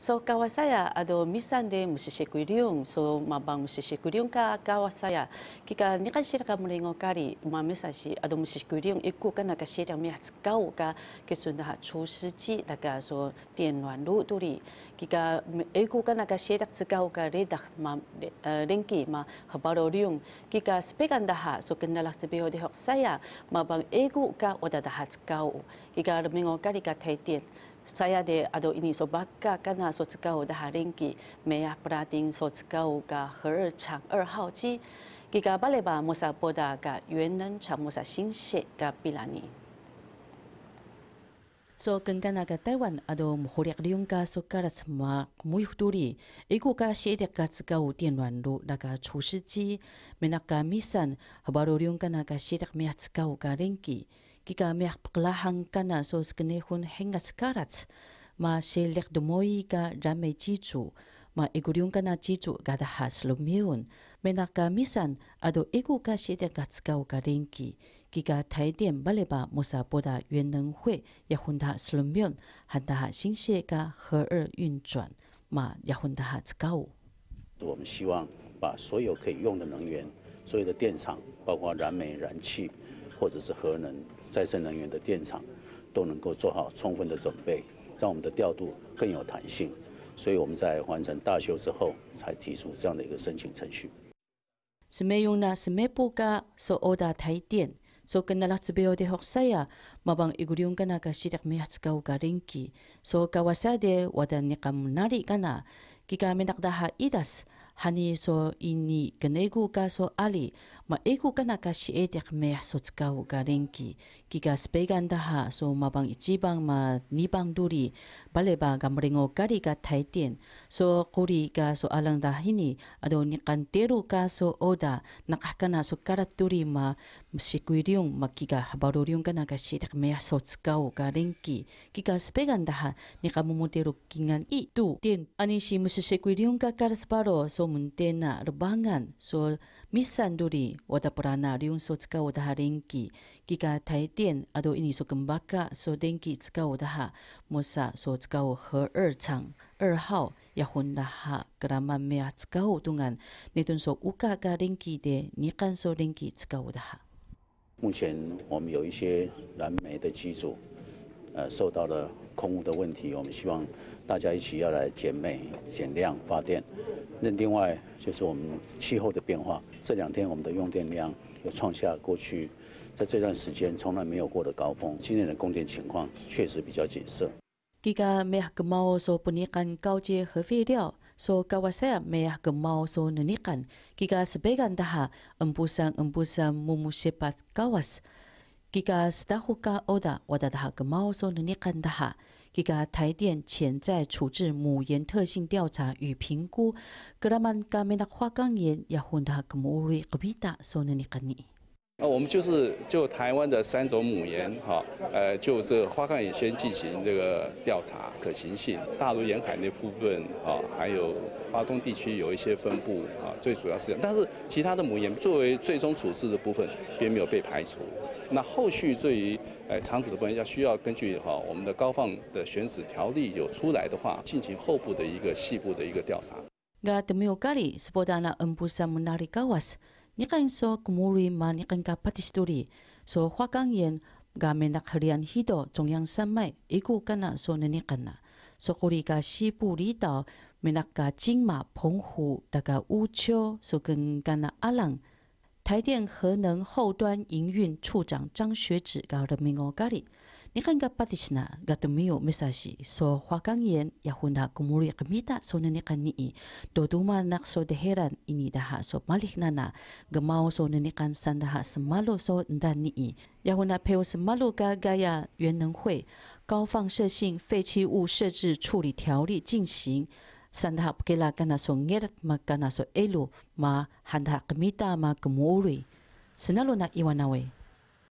So k a w a saya a d o m i s a n de musisikulum, so mabang musisikulum ka k a w a saya, k i k a ni kan sih k a m u l e n g o k a r i mami sasi a d o musisikulum i k u kan nak a sih y a n mias h t kau ka kesundah cuci d a k a so tienwan lu turi, k i k a i k u kan nak a sih tak sekau ka redah ma r e n g k i ma habarorium, k i k a s p e k a n dah a so kena l a k s e b e h o dehok saya, mabang ikut ka oda dah a t sekau, k i k a melengokari ka t a i t i 沙亚的阿斗印尼苏巴卡跟阿苏兹卡欧的哈林基，美亚普拉丁苏兹卡欧噶核二厂二号机，佢噶巴勒巴摩萨博达噶原能厂摩萨新设噶比拉尼。所跟噶那个台湾阿斗摩霍列利用噶苏格拉茨马梅呼多里，伊国噶西德噶只噶有电暖炉那个除湿机，美那个米三好巴罗利用噶那个西德美阿苏噶有噶冷气。我们希望把所有可以用的能源、所有的电厂，包括燃煤、燃气。或者是核能、再生能源的电厂，都能够做好充分的准备，让我们的调度更有弹性。所以我们在完成大修之后，才提出这样的一个申请程序。hani so ini k e n e g u ka so ali ma ego kana ka shi e te k m e so tsika u ka renki ki g a spegan da ha so ma bang ichi bang ma ni bang duri bale ba ga mringo kari g a thai tien so kuri ka so alang da hini ado ni kan teru ka so oda n a k a kana so karat duri ma sikuiriung ma ki g a habaruriung kana ka shi te k m e so tsika u ka renki ki g a spegan da ha ni ka mumu teru kingan i tu tien ani shi musisikuiriung ka karas paro so 目前我们有一些燃煤的机组，呃，受到了空污的问题，我们希望大家一起要来减煤、减量发电。那另外就是我们气候的变化，这两天我们的用电量又创下过去在这段时间从来没有过的高峰，今年的供电情况确实比较紧缩。吉加斯达胡加欧达沃达塔格毛索努尼干塔哈吉加台电潜在处置母岩特性调查与评估，格拉曼加梅纳花冈岩雅昆塔格摩瑞格比塔索努尼干尼。我们就是就台湾的三种母盐哈，呃，就这花岗岩先进行这个调查可行性，大陆沿海那部分啊，还有华东地区有一些分布啊，最主要是，但是其他的母盐作为最终处置的部分并没有被排除。那后续对于呃肠子的部分要需要根据哈我们的高放的选址条例有出来的话，进行后部的一个细部的一个调查。尼康索、库穆里曼、尼康卡帕蒂斯图里，索华康延、嘎美纳赫里安希多、冲央三麦、伊库卡纳、索尼尼卡纳、索霍里卡西部里岛、米纳卡金马、澎湖、大概乌丘、索根嘎纳阿兰，台电核能后端营运处长张学志搞的名奥咖哩。尼康噶 p a t i s na gatumio mesasi so h u a g kang yen yahuna k u m u r i y k e m i t a s o nene kan ni i d o d u m a n a k s o deheran inidaha s o m a l i h nana gmao s o nene kan sandaha sa malo s o ndani i yahuna peo sa malo g a gaya Yuan e n g Hui《高放射性废弃物设置处理条例》进行 sandaha gila ganasong e t a m a g a n a s o e l u ma handah k e m i t a ma g u m u r i senalo na i w a n a w a